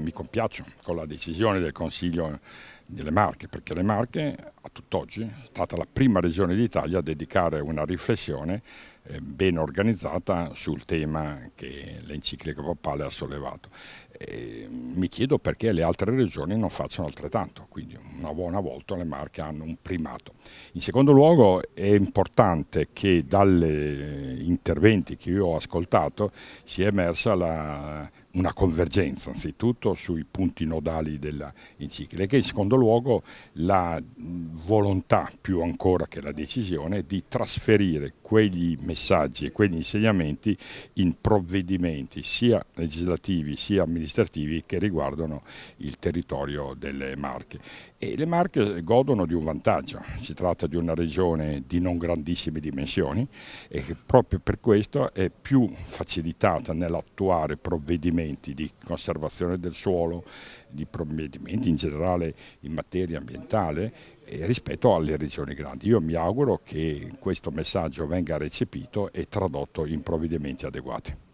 Mi compiaccio con la decisione del Consiglio delle Marche, perché le Marche a tutt'oggi è stata la prima regione d'Italia a dedicare una riflessione eh, ben organizzata sul tema che l'enciclica papale ha sollevato. E eh, mi chiedo perché le altre regioni non facciano altrettanto, quindi una buona volta le Marche hanno un primato. In secondo luogo è importante che dagli interventi che io ho ascoltato sia emersa la, una convergenza anzitutto sui punti nodali dell'enciclica e in secondo luogo la volontà più ancora che la decisione di trasferire quegli messaggi messaggi e quegli insegnamenti in provvedimenti sia legislativi sia amministrativi che riguardano il territorio delle Marche. E le Marche godono di un vantaggio, si tratta di una regione di non grandissime dimensioni e che proprio per questo è più facilitata nell'attuare provvedimenti di conservazione del suolo, di provvedimenti in generale in materia ambientale eh, rispetto alle regioni grandi. Io mi auguro che questo messaggio venga recepito recepito e tradotto in provvedimenti adeguati.